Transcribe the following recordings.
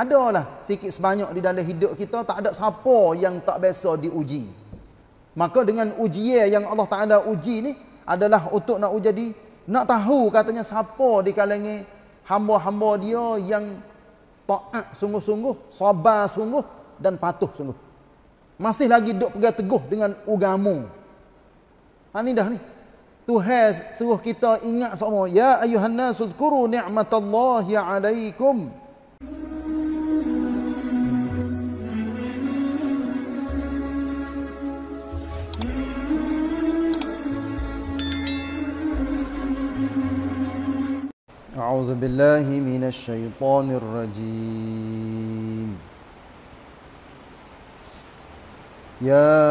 adalah sikit sebanyak di dalam hidup kita tak ada siapa yang tak biasa diuji. Maka dengan ujian yang Allah Taala uji ni adalah untuk nak jadi nak tahu katanya siapa di kalangan hamba-hamba dia yang taat sungguh-sungguh, sabar sungguh dan patuh sungguh. Masih lagi duk pegang teguh dengan ugamu. Ha ni dah ni. Tuhan suruh kita ingat semua ya ayuhan nasuzkuru ni'matallahi 'alaikum. Ya أعوذ بالله من الشيطان الرجيم يا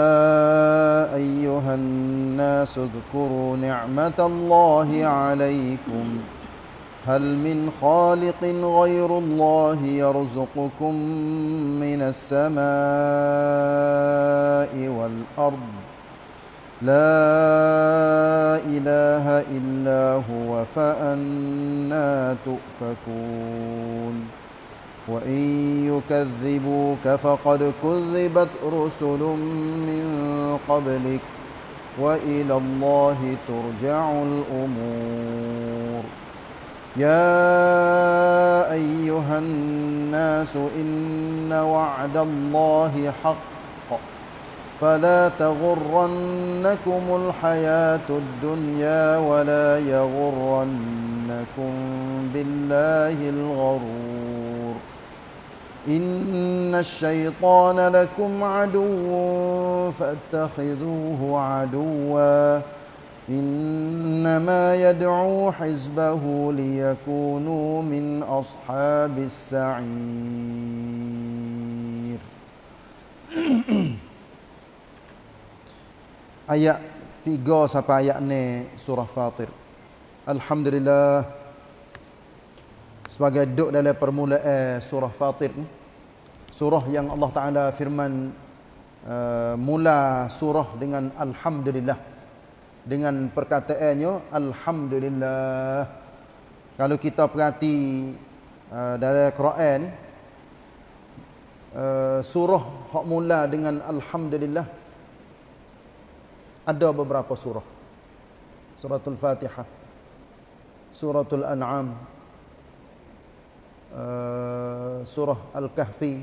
أيها الناس اذكروا نعمة الله عليكم هل من خالق غير الله يرزقكم من السماء والأرض لا إله إلا هو فأنا تؤفكون وإن يكذبوك فقد كذبت رسل من قبلك وإلى الله ترجع الأمور يا أيها الناس إن وعد الله حق فلا تغرنكم الحياة الدنيا ولا يغرنكم بالله الغرور إن الشيطان لكم عدو فاتخذوه عدوا إنما يدعو حزبه ليكونوا من أصحاب السعير ayat 3 sampai ayat ni surah Fatir. Alhamdulillah sebagai duduk dalam permulaan surah Fatir ni surah yang Allah Taala firman uh, mula surah dengan alhamdulillah dengan perkataannya alhamdulillah kalau kita perhati uh, dalam Quran ni uh, surah hak mula dengan alhamdulillah ada beberapa surah. Suratul Fatihah. Suratul An'am. Eh, surah Al-Kahfi.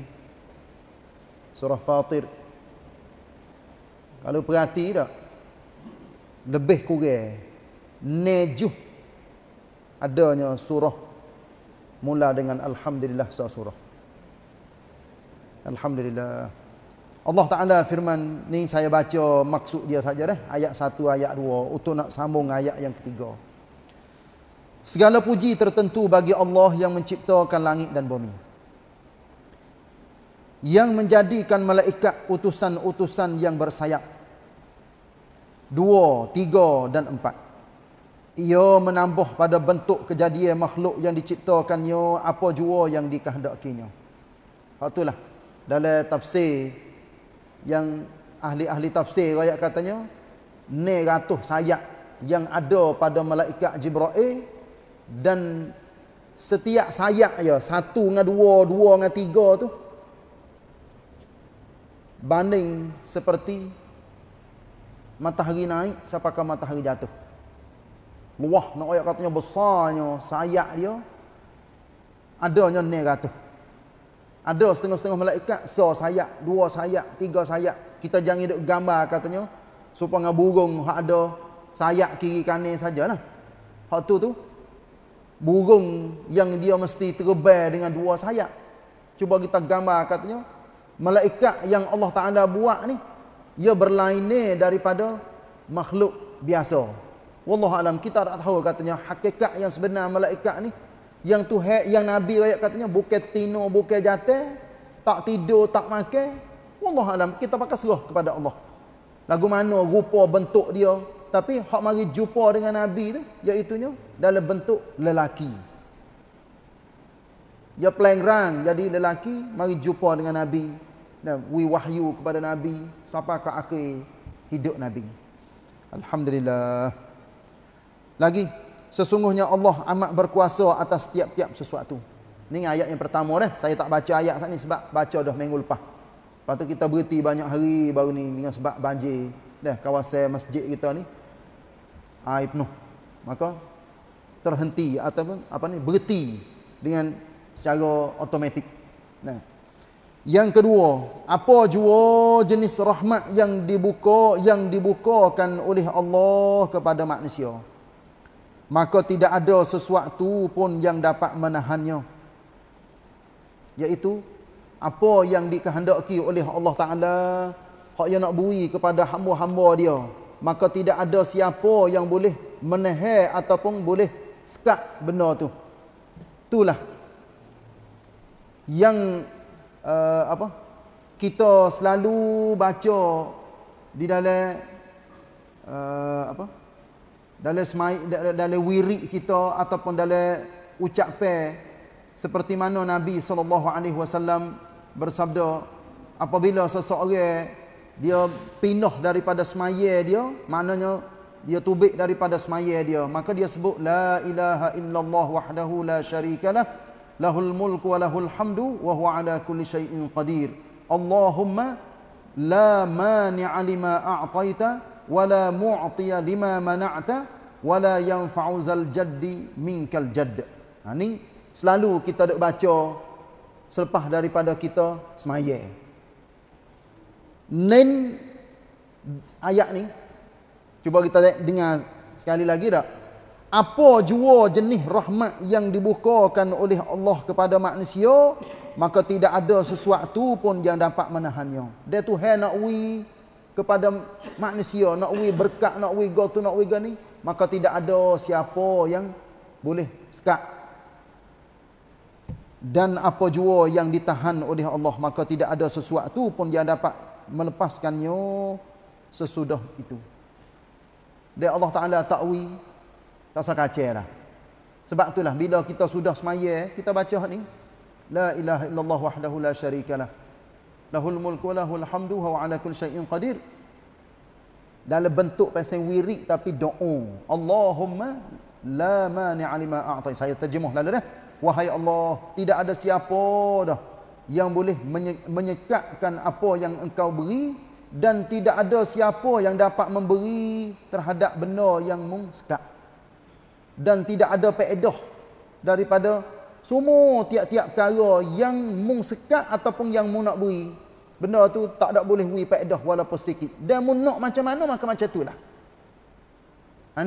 Surah Fatir. Kalau perhati tak? Lebih kurang. Nejuh. Adanya surah. Mula dengan Alhamdulillah surah. Alhamdulillah. Allah Ta'ala firman ni saya baca maksud dia saja deh. Ayat satu, ayat dua. Untuk nak sambung ayat yang ketiga. Segala puji tertentu bagi Allah yang menciptakan langit dan bumi. Yang menjadikan malaikat utusan-utusan yang bersayap. Dua, tiga dan empat. Ia menambah pada bentuk kejadian makhluk yang diciptakannya apa jua yang dikehendakinya. itulah. Dalam tafsir yang ahli-ahli tafsir rakyat katanya ni ratuh sayap yang ada pada malaikat Jibra'il dan setiap sayap ya satu dengan dua, dua dengan tiga tu banding seperti matahari naik sampai matahari jatuh luah nak no, ayat katanya besarnya sayap dia adanya ni ratuh ada setengah-setengah malaikat, so sayap, dua sayap, tiga sayap. Kita jangan hidup gambar katanya. Supaya burung hak ada sayap kiri kanan saja. sajalah. Hak tu tu burung yang dia mesti terbang dengan dua sayap. Cuba kita gambar katanya malaikat yang Allah Taala buat ni ia berlainan daripada makhluk biasa. Wallahu alam kita tak tahu katanya hakikat yang sebenar malaikat ni yang tu yang nabi ayat katanya bukan tino bukan jate, tak tidur tak makan wallah alam kita pakai serah kepada Allah lagu mana rupa bentuk dia tapi hak mari jumpa dengan nabi tu iaitu dalam bentuk lelaki dia ya pelengrang jadi lelaki mari jumpa dengan nabi dan we wahyu kepada nabi Siapa ke akhir hidup nabi alhamdulillah lagi sesungguhnya Allah amat berkuasa atas tiap-tiap sesuatu. Ini ayat yang pertama dah. Saya tak baca ayat saat ni sebab baca dah minggu lepas. Lepas tu kita berhenti banyak hari baru ni dengan sebab banjir. Dah kawasan masjid kita ni air penuh. Maka terhenti ataupun apa ni berhenti dengan secara automatik. Nah. Yang kedua, apa jua jenis rahmat yang dibuka yang dibukakan oleh Allah kepada manusia? maka tidak ada sesuatu pun yang dapat menahannya iaitu apa yang dikehendaki oleh Allah Taala hak yang nak bui kepada hamba-hamba dia maka tidak ada siapa yang boleh menahan ataupun boleh sekat benda tu itulah yang uh, apa kita selalu baca di dalam uh, apa dalam dalam wirik kita ataupun dalam ucapan seperti mana Nabi SAW bersabda apabila seseorang dia pindah daripada semaya dia maknanya dia tubik daripada semaya dia maka dia sebut la ilaha illallah wahdahu la syarikalah lahul mulk wa lahul hamdu wa huwa ala kulli syai'in qadir Allahumma la mani'a lima a'taita ولا معطي لما منعت ولا ينفع ذا الجد منك الجد ha selalu kita dok baca selepas daripada kita sembahyang nen ayat ni cuba kita dengar sekali lagi dak apa jua jenis rahmat yang dibukakan oleh Allah kepada manusia maka tidak ada sesuatu pun yang dapat menahannya dia tu hanawi hey, kepada manusia nak wi berkat nak wi go tu nak wi go ni maka tidak ada siapa yang boleh sekat dan apa jua yang ditahan oleh Allah maka tidak ada sesuatu pun dia dapat melepaskannya sesudah itu dan Allah Taala takwi tak sakacelah sebab itulah bila kita sudah semaya eh, kita baca ni la ilaha illallah wahdahu la syarikalah lahul mulku lahul hamdu wa ala kulli syai'in qadir dalam bentuk pasal wirid tapi doa Allahumma la mani'a lima a'ta saya terjemah lalu dah wahai Allah tidak ada siapa dah yang boleh menyekatkan apa yang engkau beri dan tidak ada siapa yang dapat memberi terhadap benda yang mung dan tidak ada faedah daripada semua tiap-tiap perkara yang mung sekat ataupun yang mung nak beri, benda tu tak ada boleh beri paedah walaupun sikit. Dan mung nak macam mana, maka macam tu lah.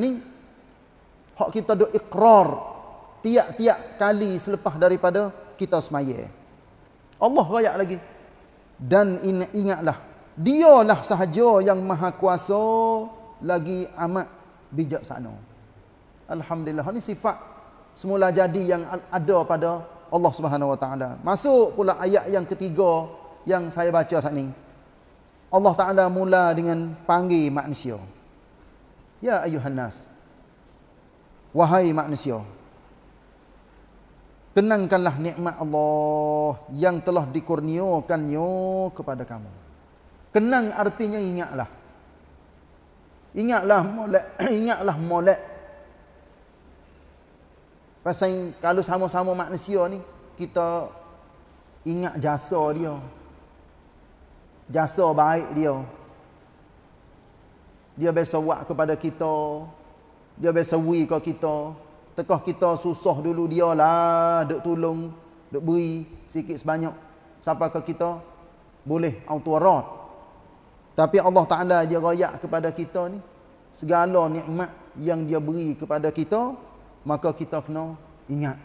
Ini, ha, hak kita duk ikrar tiap-tiap kali selepas daripada kita semaya. Allah rakyat lagi. Dan ingatlah, dialah sahaja yang maha kuasa lagi amat bijaksana. Alhamdulillah. Ini sifat semula jadi yang ada pada Allah Subhanahu Wa Taala. Masuk pula ayat yang ketiga yang saya baca saat ini. Allah Taala mula dengan panggil manusia. Ya ayuhan nas. Wahai manusia. Kenangkanlah nikmat Allah yang telah dikurniakan yo kepada kamu. Kenang artinya ingatlah. Ingatlah molek, ingatlah molek Pasal kalau sama-sama manusia ni, kita ingat jasa dia. Jasa baik dia. Dia biasa buat kepada kita. Dia biasa wui ke kita. Tekah kita susah dulu dia lah. Duk tolong, duk beri sikit sebanyak. Siapa ke kita? Boleh autorat. Tapi Allah Ta'ala dia rayak kepada kita ni. Segala nikmat yang dia beri kepada Kita maka kita kena ingat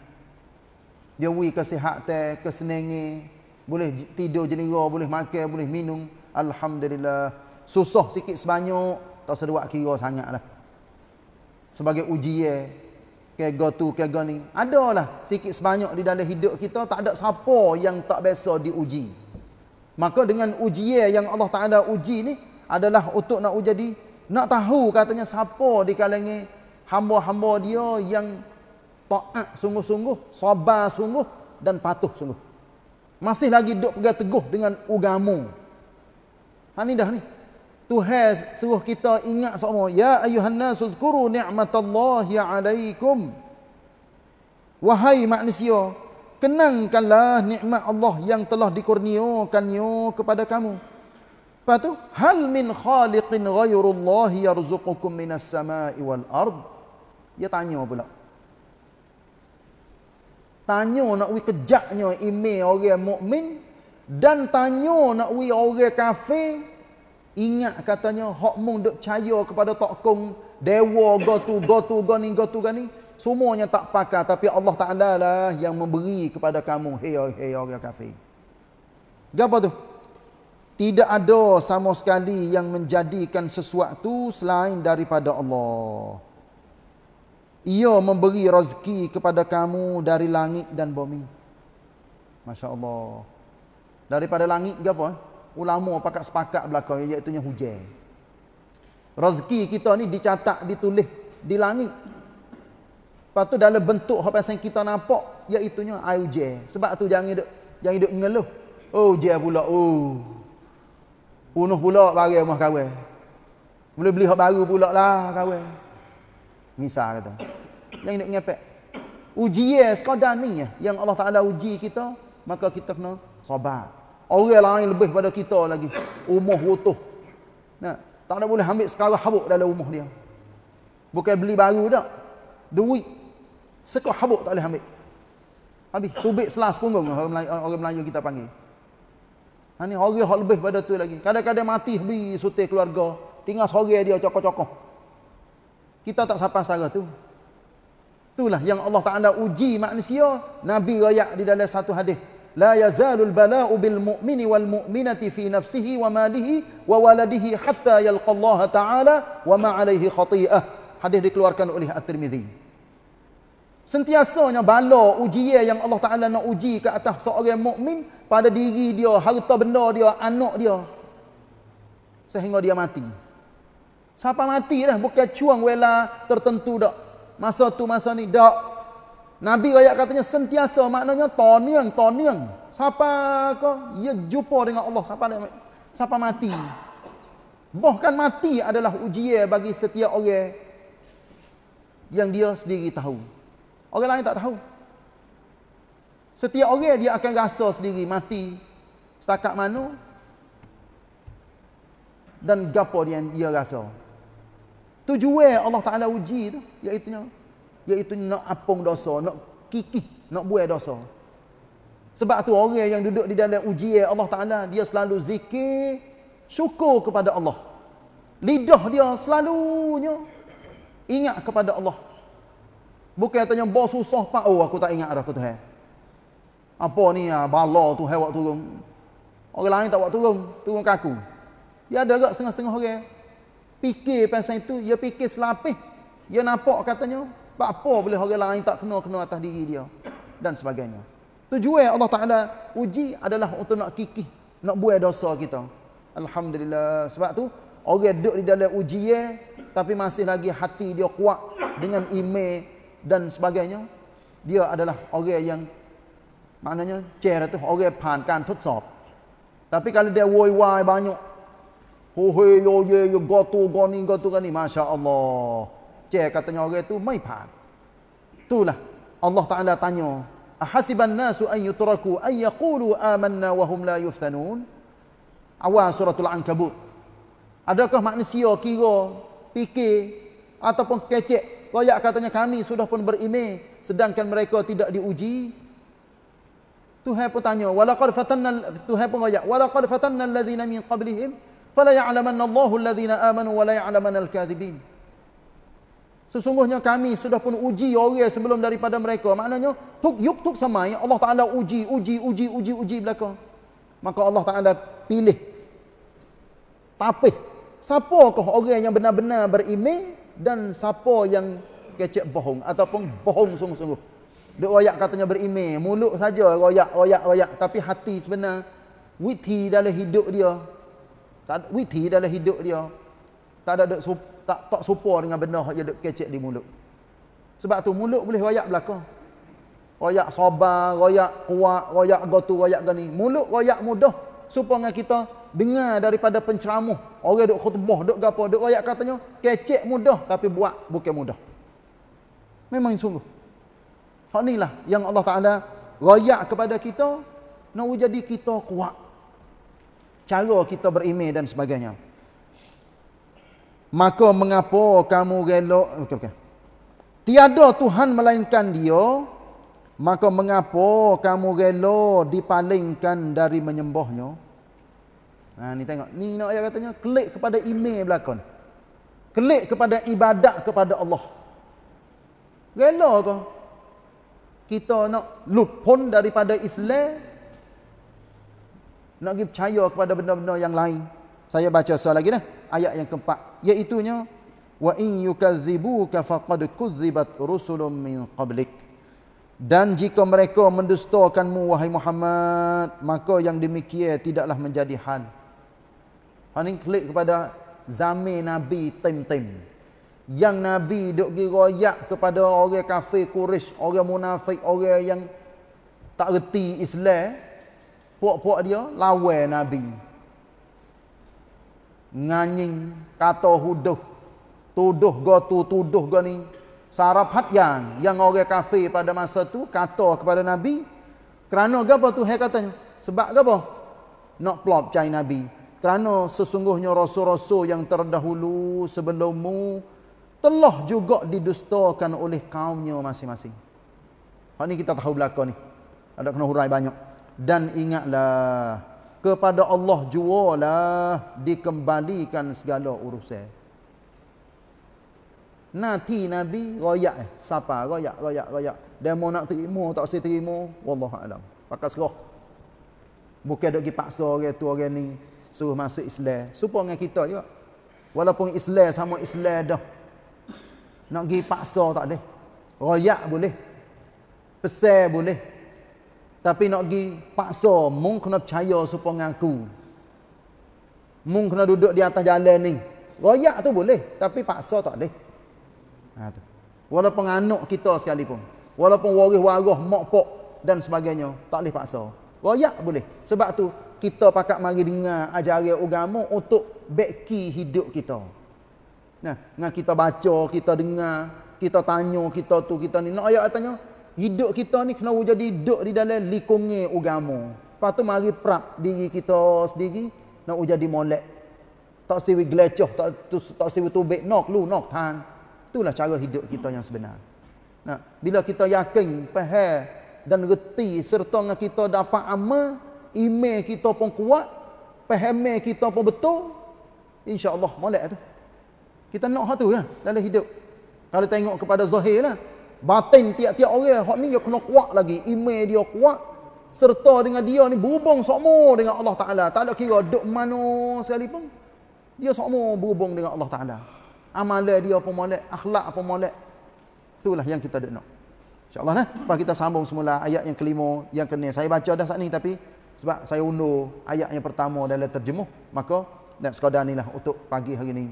dia wui kesihatan kesenangan boleh tidur jenira boleh makan boleh minum alhamdulillah susah sikit sebanyak tak seruak kira sangatlah sebagai ujian kega tu kega ni adalah sikit sebanyak di dalam hidup kita tak ada siapa yang tak biasa diuji maka dengan ujian yang Allah Taala uji ni adalah untuk nak jadi nak tahu katanya siapa di kalangan hamba-hamba dia yang taat sungguh-sungguh, sabar sungguh dan patuh sungguh. Masih lagi duk pegang teguh dengan Ugamu. Ha ni dah ni. Tuhan suruh kita ingat semua. Ya ayuhan nas zkuru ni'matallahi 'alaikum. Wahai manusia, kenangkanlah nikmat Allah yang telah dikurniakannya kepada kamu. Lepas tu, hal min khaliqin ghayrullahi yarzuqukum minas samai wal ardh? Dia tanya pula. Tanya nak we kejaknya email orang mukmin dan tanya nak we orang kafir ingat katanya hok mung duk percaya kepada tokong dewa go tu go tu go ni go tu ga ni semuanya tak pakar tapi Allah Taala lah yang memberi kepada kamu hey hey orang kafir. Gapo tu? Tidak ada sama sekali yang menjadikan sesuatu selain daripada Allah. Ia memberi rezeki kepada kamu dari langit dan bumi. Masya Allah. Daripada langit ke apa? Ulama pakat sepakat belakang iaitu hujan. Rezeki kita ni dicatat, ditulis di langit. Lepas tu dalam bentuk apa yang kita nampak iaitu air hujan. Sebab tu jangan hidup, jangan hidup mengeluh. Oh hujan pula. Oh. Punuh pula bagi rumah kawan. Boleh beli hak baru pula lah kawan. Misal kata. Yang nak ngepek. Uji yes, sekadar ni yang Allah Ta'ala uji kita, maka kita kena sabar. Orang lain lebih pada kita lagi. Umuh utuh. Nah, tak ada boleh ambil sekarang habuk dalam umuh dia. Bukan beli baru tak. Duit. Sekarang habuk tak boleh ambil. Habis. Tubik selas pun orang Melayu, orang Melayu kita panggil. Ini orang yang lebih pada tu lagi. Kadang-kadang mati habis sutih keluarga. Tinggal sore dia cokok-cokok kita tak sapa sara tu itulah yang Allah Taala uji manusia nabi royak di dalam satu hadis la yazalul bala'u bil mu'mini wal mu'minati fi nafsihi wa malihi wa waladihi hatta yalqa Allah Taala wa ma alaihi khati'ah hadis dikeluarkan oleh at-Tirmizi Sentiasanya bala ujian yang Allah Taala nak uji ke atas seorang mukmin pada diri dia, harta benda dia, anak dia sehingga dia mati. Siapa mati dah bukan cuang wela tertentu dak. Masa tu masa ni dak. Nabi ayat katanya sentiasa maknanya tonyang tonyang. Siapa ko ya jumpa dengan Allah siapa nak siapa mati. Bahkan mati adalah ujian bagi setiap orang yang dia sendiri tahu. Orang lain tak tahu. Setiap orang dia akan rasa sendiri mati setakat mana dan gapo dia, dia rasa. Tujuan Allah Ta'ala uji tu, iaitu, iaitu nak apung dosa, nak kikih, nak buah dosa. Sebab tu orang yang duduk di dalam ujian Allah Ta'ala, dia selalu zikir, syukur kepada Allah. Lidah dia selalunya ingat kepada Allah. Bukan tanya, bahawa susah pak, oh aku tak ingat arah aku tu. Apa ni, ah, bala tu, hewak turun. Orang lain tak buat turun, turun kaku. Dia ada agak setengah-setengah orang fikir pasal itu, dia fikir selapih. Dia nampak katanya, tak apa boleh orang lain tak kena-kena atas diri dia. Dan sebagainya. Tujuan Allah Ta'ala uji adalah untuk nak kikih, nak buat dosa kita. Alhamdulillah. Sebab tu orang duduk di dalam uji ujian, tapi masih lagi hati dia kuat dengan ime dan sebagainya. Dia adalah orang yang, maknanya, cerah tu orang yang pahankan, tutsop. Tapi kalau dia woi-woi banyak, Oh hey, yo ye yo go tu go ni go tu ni masya Allah. Cek katanya orang tu mai pan. Itulah Allah Taala tanya, ahasiban nasu an yutraku an yaqulu amanna wa hum la yuftanun. Awal Al ankabut. Adakah manusia kira fikir ataupun kecek Koyak katanya kami sudah pun berime, sedangkan mereka tidak diuji. Tuhan pun tanya, "Walaqad fatanna Tuhan pun koyak, "Walaqad fatanna alladhina min qablihim" fala ya'laman Allahu alladhina amanu wa la ya'laman al-kadhibin. Sesungguhnya kami sudah pun uji orang sebelum daripada mereka. Maknanya tuk yuk tuk samai Allah Taala uji uji uji uji uji belakang. Maka Allah Taala pilih tapi siapa kah orang yang benar-benar berime dan siapa yang kecek bohong ataupun bohong sungguh-sungguh. Dia royak katanya berime mulut saja royak royak royak tapi hati sebenar witi dalam hidup dia tak ada witi dalam hidup dia tak ada tak tak serupa dengan benda yang duk kecek di mulut sebab tu mulut boleh royak belaka royak soba, royak kuat royak gotu royak gani mulut royak mudah serupa dengan kita dengar daripada penceramah orang duk khutbah duk gapo duk royak katanya kecek mudah tapi buat bukan mudah memang sungguh hak inilah yang Allah Taala royak kepada kita nak jadi kita kuat cara kita berimej dan sebagainya. Maka mengapa kamu gelok? Oh, okey okey. Tiada Tuhan melainkan Dia, maka mengapa kamu gelok dipalingkan dari menyembahnya? Ha ni tengok. Ni nak ayat katanya klik kepada imej belakang, Klik kepada ibadat kepada Allah. Gelok ke? Kita nak lupun daripada Islam, nak pergi percaya kepada benda-benda yang lain. Saya baca soal lagi dah. Ayat yang keempat. Iaitunya, وَإِنْ يُكَذِّبُوكَ فَقَدْ kuzibat رُسُلٌ min qablik dan jika mereka mendustakanmu wahai Muhammad maka yang demikian tidaklah menjadi hal. Hani klik kepada zamir nabi tim-tim. Yang nabi duk gi royak kepada orang kafir Quraisy, orang munafik, orang yang tak reti Islam, puak-puak dia lawan nabi nganying kata huduh tuduh gotu tuduh goni sarap hatyang yang orang kafe pada masa tu kata kepada nabi kerana apa tu hai katanya sebab apa? nak plop cai nabi kerana sesungguhnya rasul-rasul yang terdahulu sebelummu telah juga didustakan oleh kaumnya masing-masing. Hak ni kita tahu belakang ni. Ada kena hurai banyak dan ingatlah kepada Allah jualah dikembalikan segala urusan nanti nabi royak eh, siapa royak royak royak demo nak terima tak si terima wallahu alam pakai serah bukan dok dipaksa orang tu orang ni suruh masuk Islam serupa dengan kita juga walaupun Islam sama Islam dah nak gi paksa tak boleh royak boleh pesan boleh tapi nak pergi paksa mung kena percaya supaya dengan aku. Mung kena duduk di atas jalan ni. Royak tu boleh, tapi paksa tak boleh. Ha tu. Walaupun anak kita sekalipun, walaupun waris-waris mak pak dan sebagainya, tak boleh paksa. Royak boleh. Sebab tu kita pakat mari dengar ajaran agama untuk beki hidup kita. Nah, dengan kita baca, kita dengar, kita tanya, kita tu, kita ni. Nak ayat tanya, hidup kita ni kena wujud hidup di dalam likungi agama. Lepas tu mari prak diri kita sendiri nak wujud di molek. Tak siwi gelecoh, tak, tak siwi tubik, nok lu, nok tang. Itulah cara hidup kita yang sebenar. Nah, bila kita yakin, pahal dan reti serta dengan kita dapat amal, ime kita pun kuat, pahamai kita pun betul, insyaAllah molek tu. Kita nak hatu ya lah dalam hidup. Kalau tengok kepada Zahir lah, batin tiap-tiap orang hak ni dia kena kuat lagi iman dia kuat serta dengan dia ni berhubung semua dengan Allah Taala tak ada kira dok mana sekali pun dia semua berhubung dengan Allah Taala amalan dia apa molek akhlak apa molek itulah yang kita duk nak insyaallah nah lepas kita sambung semula ayat yang kelima yang kena saya baca dah saat ni tapi sebab saya undur ayat yang pertama dalam terjemuh maka dan sekadar inilah untuk pagi hari ini